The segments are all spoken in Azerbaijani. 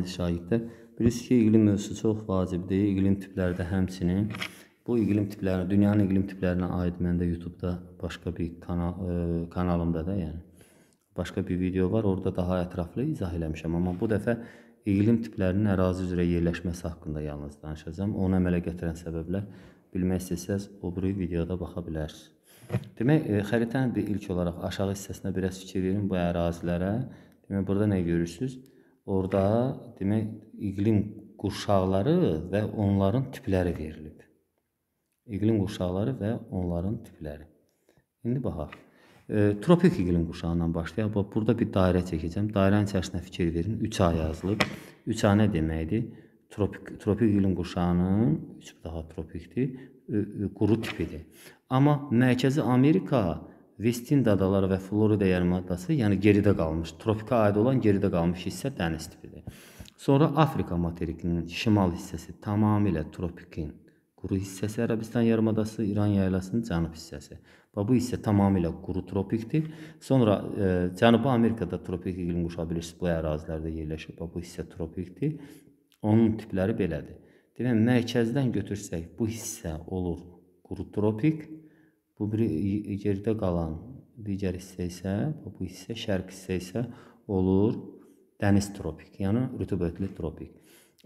mütəxəssisməli şagirddə bilirsiniz ki, iqlim mövzusu çox vacibdir. İqlim tipləri də həmçinin. Bu iqlim tiplərinə, dünyanın iqlim tiplərinə aid məndə YouTube-da başqa bir kanal ə, e, kanalımda da, yəni başqa bir video var. Orada daha ətraflı izah eləmişəm, amma bu dəfə iqlim tiplərinin ərazi üzrə yerləşməsi haqqında yalnız danışacağam. Onu əmələ gətirən səbəblər bilmək istəsəz o biri videoda baxa bilərsiniz. Demək, ə, e, xəritənin bir ilk olaraq aşağı hissəsinə biraz fikir verin bu ərazilərə. Demək, burada nə görürsüz? Orda demək iqlim qurşaqları və onların tipləri verilib. İqlim qurşaqları və onların tipləri. İndi baxaq. E, tropik iqlim qurşağından başlayaq. Bax burada bir dairə çəkəcəm. Dairənin içərisinə fikir verin. 3A yazılıb. 3A nə deməkdir? Tropik tropik iqlim qurşağının 3 daha tropikdir. E, e, quru tipidir. Amma Mərkəzi Amerika Vestin adaları və Florida yarımadası, yəni geridə qalmış, tropika aid olan geridə qalmış hissə dəniz tipidir. Sonra Afrika materikinin şimal hissəsi tamamilə tropikin, quru hissəsi Ərəbistan yarımadası, İran yaylasının cənub hissəsi. Və bu hissə tamamilə quru tropikdir. Sonra e, Cənubi Amerikada tropik iqlim quşabilir bu ərazilərdə yerləşir və bu hissə tropikdir. Onun tipləri belədir. Demək, mərkəzdən götürsək bu hissə olur quru tropik, Bu biri yerdə qalan, digər hissə isə, bu hissə şərq hissə isə olur dəniz tropik, yəni rütubətli tropik.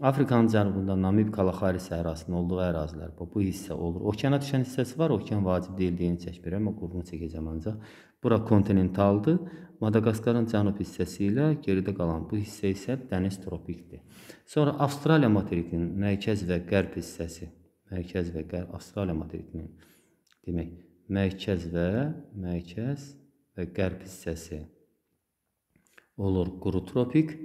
Afrikanın cənubunda Namib Kalaxari səhrasının olduğu ərazilər, bu hissə olur. Okeana düşən hissəsi var, okean vacib deyil deyini çəkmirəm, o qurğunu çəkəcəm ancaq. Bura kontinentaldır. Madagaskarın cənub hissəsi ilə geridə qalan bu hissə isə dəniz tropikdir. Sonra Avstraliya materikinin mərkəz və qərb hissəsi, mərkəz və qərb Avstraliya materikinin demək, mərkəz və mərkəz və e, qərb hissəsi olur quru tropik,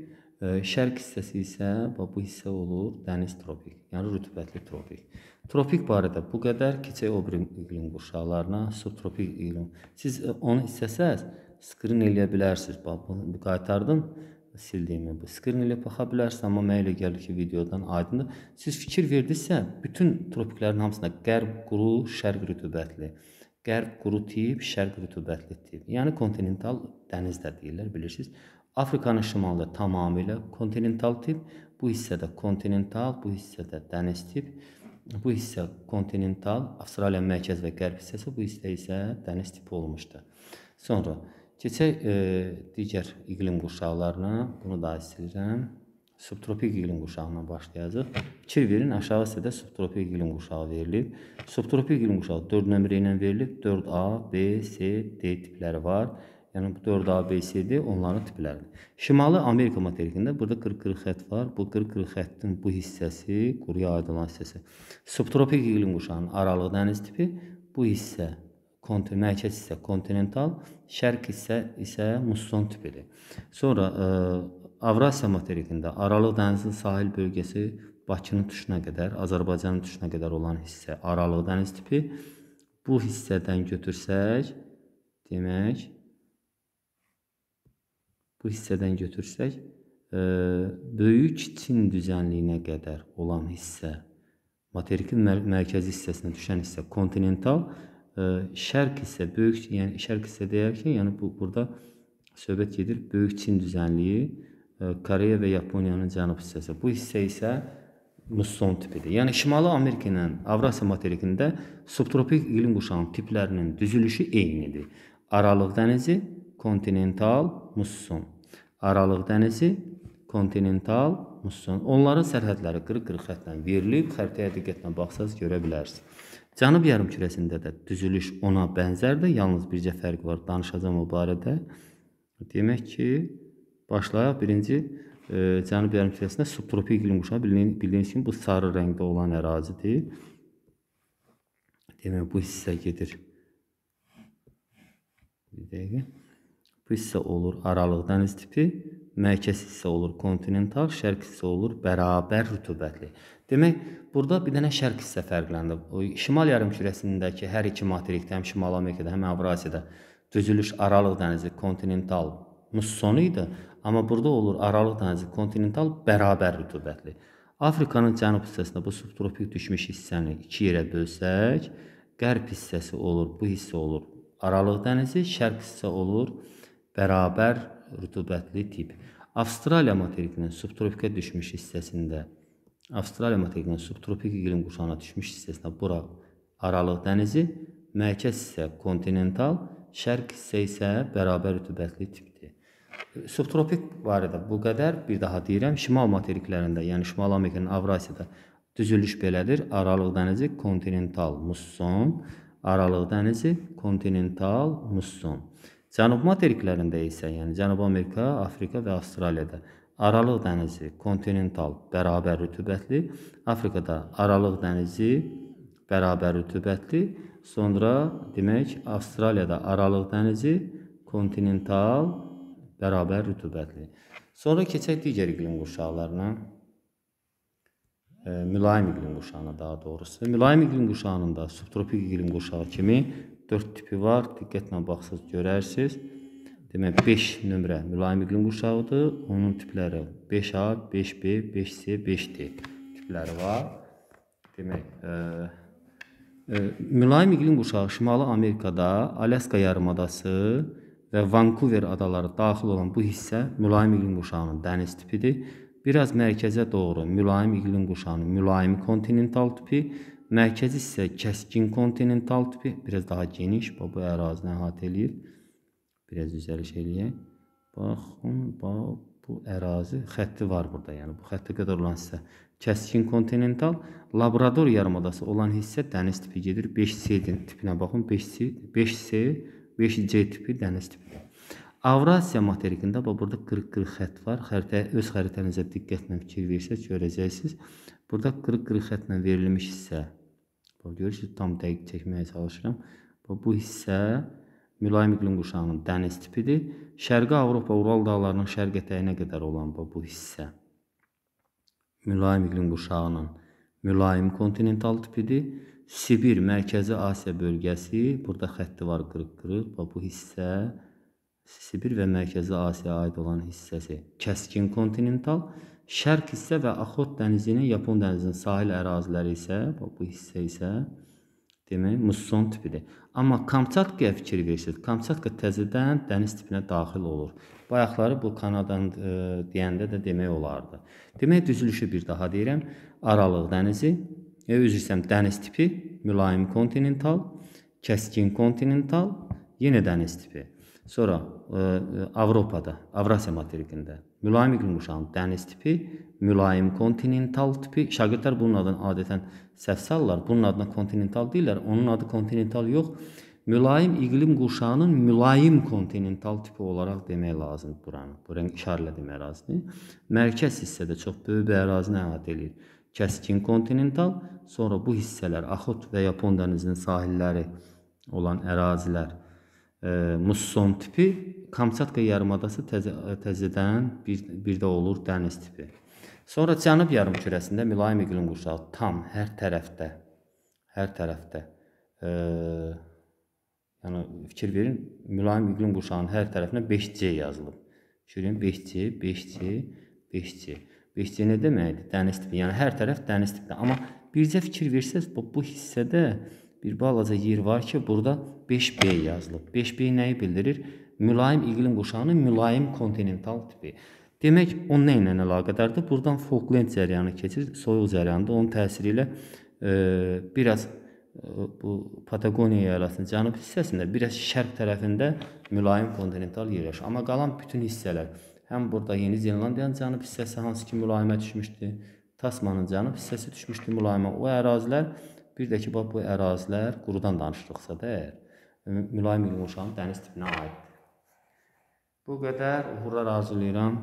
e, şərq hissəsi isə və bu hissə olur dəniz tropik, yəni rütubətli tropik. Tropik barədə bu qədər, keçək o bir iqlim qurşaqlarına, subtropik iqlim. Siz e, onu istəsəz, skrin eləyə bilərsiniz. Bax, bunu qaytardım, sildiyimi. Bu skrin elə baxa bilərsiniz, amma mənə elə gəlir ki, videodan aydındır. Siz fikir verdinizsə, bütün tropiklərin hamısına qərb, quru, şərq rütubətli. Qərb quru tip, şərq rütubətli tip. Yəni kontinental dəniz də deyirlər, bilirsiniz. Afrikanın şimalı tamamilə kontinental tip, bu hissədə kontinental, bu hissədə dəniz tip. Bu hissə kontinental, Avstraliya mərkəz və qərb hissəsi, bu hissə isə dəniz tipi olmuşdu. Sonra keçək e, digər iqlim qurşaqlarına. Bunu da istəyirəm subtropik iqlim qurşağından başlayacaq. Kirverin aşağı hissədə subtropik iqlim qurşağı verilib. Subtropik iqlim qurşağı 4 nömrə ilə verilib. 4A, B, C, D tipləri var. Yəni bu 4A, B, C-dir, onların tipləridir. Şimali Amerika materikində burada 40-40 xətt var. Bu 40-40 xəttin bu hissəsi, quruya aid olan hissəsi. Subtropik iqlim qurşağının aralığı dəniz tipi, bu hissə kontinent, mərkəz hissə kontinental, şərq hissə isə musson tipidir. Sonra ə, e, Avrasiya materikində Aralıq dənizinin sahil bölgəsi Bakının tuşuna qədər, Azərbaycanın tuşuna qədər olan hissə Aralıq dəniz tipi. Bu hissədən götürsək, demək bu hissədən götürsək, ə, e, böyük Çin düzənliyinə qədər olan hissə materikin mər mərkəzi hissəsinə düşən hissə kontinental şərq isə böyük, yəni şərq isə deyərkən, yəni bu burada söhbət gedir böyük Çin düzənliyi, e, Koreya və Yaponiyanın cənub hissəsi. Bu hissə isə musson tipidir. Yəni Şimali Amerika ilə Avrasiya materikində subtropik iqlim quşağının tiplərinin düzülüşü eynidir. Aralıq dənizi, kontinental, musson. Aralıq dənizi, kontinental musson. Onların sərhədləri qırıq-qırıq xəttlə verilib, xəritəyə diqqətlə baxsaz görə bilərsiniz. Cənub yarımkürəsində də düzülüş ona bənzərdir, yalnız bircə fərq var. Danışacağam o barədə. Demək ki, başlayaq birinci e, Cənub yarımkürəsində subtropik iqlim quşağı bildiyiniz kimi bu sarı rəngdə olan ərazidir. Demək bu hissə gedir. Bir dəqiqə. Bu hissə olur aralıq dəniz tipi mərkəz hissə olur kontinental, şərq hissə olur bərabər rütubətli. Demək, burada bir dənə şərq hissə fərqlənir. O şimal yarımkürəsindəki hər iki materikdə, həm Şimali Amerikada, həm Avrasiyada düzülüş Aralıq dənizi kontinental mussonu idi, amma burada olur Aralıq dənizi kontinental bərabər rütubətli. Afrikanın cənub hissəsində bu subtropik düşmüş hissəni iki yerə bölsək, qərb hissəsi olur, bu hissə olur Aralıq dənizi, şərq hissə olur bərabər rütubətli tip. Avstraliya materikinin subtropikə düşmüş hissəsində, Avstraliya materikinin subtropik iqlim quşağına düşmüş hissəsində bura Aralıq dənizi, mərkəz isə kontinental, şərq hissə isə bərabər rütubətli tipdir. Subtropik barədə bu qədər, bir daha deyirəm, şimal materiklərində, yəni Şimali Amerikanın Avrasiyada düzülüş belədir. Aralıq dənizi kontinental musson, Aralıq dənizi kontinental musson. Cənub materiklərində isə, yəni Cənubi Amerika, Afrika və Avstraliyada Aralıq dənizi kontinental bərabər rütubətli, Afrikada Aralıq dənizi bərabər rütubətli, sonra demək Avstraliyada Aralıq dənizi kontinental bərabər rütubətli. Sonra keçək digər iqlim qurşaqlarına. E, mülayim iqlim qurşağına daha doğrusu. Mülayim iqlim qurşağında subtropik iqlim qurşağı kimi 4 tipi var. Diqqətlə baxsınız, görərsiniz. Demək 5 nömrə mülayim iqlim qurşağıdır. Onun tipləri 5A, 5B, 5C, 5D tipləri var. Demək, e, e, mülayim iqlim qurşağı Şimali Amerikada, Alaska yarımadası və Vancouver adaları daxil olan bu hissə mülayim iqlim qurşağının dəniz tipidir. Biraz mərkəzə doğru mülayim iqlim qurşağının mülayim kontinental tipi Mərkəzi isə kəskin kontinental tipi, biraz daha geniş, bax bu ərazini əhatə eləyir. Biraz düzəliş eləyək. Baxın, bax bu ərazi xətti var burada, yəni bu xəttə qədər olan hissə kəskin kontinental, Labrador yarımadası olan hissə dəniz tipi gedir. 5C tipinə baxın, 5C, 5C, 5C tipi dəniz tipi. Avrasiya materikində bax burada 40-40 xətt var. Xəritə öz xəritənizə diqqətlə fikir versəz görəcəksiniz. Burada 40-40 xəttlə verilmiş hissə Görürsünüz, tam dəqiq çəkməyə çalışıram. Bu hissə mülayim iqlim qurşağının dəniz tipidir. Şərqi Avropa Ural dağlarının şərq ətəyinə qədər olan bu hissə mülayim iqlim qurşağının mülayim kontinental tipidir. Sibir, Mərkəzi Asiya bölgəsi, burada xətti var qırıq-qırıq və bu hissə Sibir və Mərkəzi Asiyaya aid olan hissəsi kəskin kontinental, Şərq hissə və Axot dənizinin Yapon dənizinin sahil əraziləri isə bu hissə isə demək musson tipidir. Amma Kamçatkaya fikir verirsiniz. Kamçatka təzədən dəniz tipinə daxil olur. Bayaqları bu Kanadan e, deyəndə də demək olardı. Demək düzülüşü bir daha deyirəm. Aralıq dənizi, e, üzr istəyirəm, dəniz tipi, mülayim kontinental, kəskin kontinental, yenə dəniz tipi. Sonra e, e Avropada, Avrasiya materikində Mülayim iqlim dəniz tipi, mülayim kontinental tipi. Şagirdlər bunun adını adətən səhv salırlar. Bunun adına kontinental deyirlər. Onun adı kontinental yox. Mülayim iqlim qurşağının mülayim kontinental tipi olaraq demək lazımdır buranı. Bu rəng işarələ demək lazımdır. Mərkəz hissədə çox böyük bir ərazini əhatə eləyir. Kəskin kontinental, sonra bu hissələr Axot və Yapon dənizinin sahilləri olan ərazilər e, musson tipi, Kamçatka yarımadası təzə, təzədən bir, bir də olur dəniz tipi. Sonra cənub yarımkürəsində mülayim iqlim qurşağı tam hər tərəfdə, hər tərəfdə. E, yəni fikir verin, mülayim iqlim qurşağının hər tərəfinə 5C yazılıb. Şuraya 5C, 5C, 5C. 5C nə deməkdir? Dəniz tipi. Yəni hər tərəf dəniz tipidir. Amma bircə fikir versəz, bu, bu hissədə e, bir balaca yer var ki, burada 5B yazılıb. 5B nəyi bildirir? Mülayim iqlim quşağının mülayim kontinental tipi. Demək, o nə ilə əlaqədardır? Buradan Falkland cəryanı keçir, soyuq cəryanı da onun təsiri ilə e, biraz e, bu Patagoniya yayləsinin cənub hissəsində, biraz şərq tərəfində mülayim kontinental yerləşir. Amma qalan bütün hissələr, həm burada Yeni Zelandiyanın cənub hissəsi hansı ki mülayimə düşmüşdü, Tasmanın cənub hissəsi düşmüşdü mülayimə. O ərazilər Bir də ki, bax bu ərazilər qurudan danışırıqsa da, mülayim yumuşanın dəniz tipinə aiddir. Bu qədər uğurlar arzulayıram.